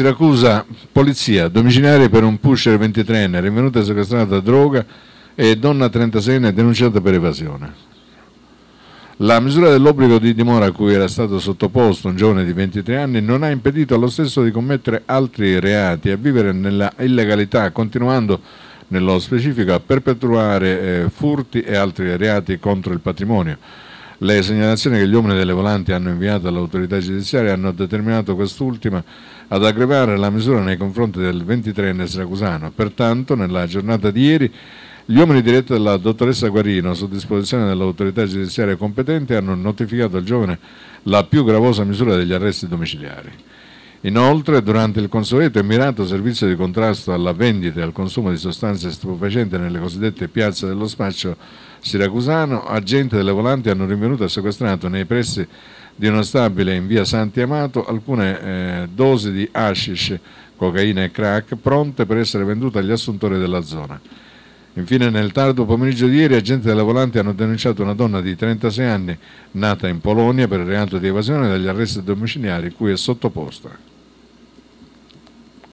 Siracusa, polizia, domiciliare per un pusher 23enne, rinvenuta e sequestrata droga e donna 36enne denunciata per evasione. La misura dell'obbligo di dimora a cui era stato sottoposto un giovane di 23 anni non ha impedito allo stesso di commettere altri reati e vivere nella illegalità, continuando nello specifico a perpetuare eh, furti e altri reati contro il patrimonio. Le segnalazioni che gli uomini delle volanti hanno inviato all'autorità giudiziaria hanno determinato quest'ultima ad aggravare la misura nei confronti del 23enne siracusano. Pertanto, nella giornata di ieri, gli uomini diretti della dottoressa Guarino, su disposizione dell'autorità giudiziaria competente, hanno notificato al giovane la più gravosa misura degli arresti domiciliari. Inoltre, durante il consueto e mirato servizio di contrasto alla vendita e al consumo di sostanze stupefacenti nelle cosiddette piazze dello spaccio siracusano, agenti delle volanti hanno rinvenuto e sequestrato nei pressi di uno stabile in via Santi Amato alcune eh, dosi di hashish, cocaina e crack pronte per essere vendute agli assuntori della zona. Infine nel tardo pomeriggio di ieri agenti della Volante hanno denunciato una donna di 36 anni nata in Polonia per il reato di evasione dagli arresti domiciliari cui è sottoposta.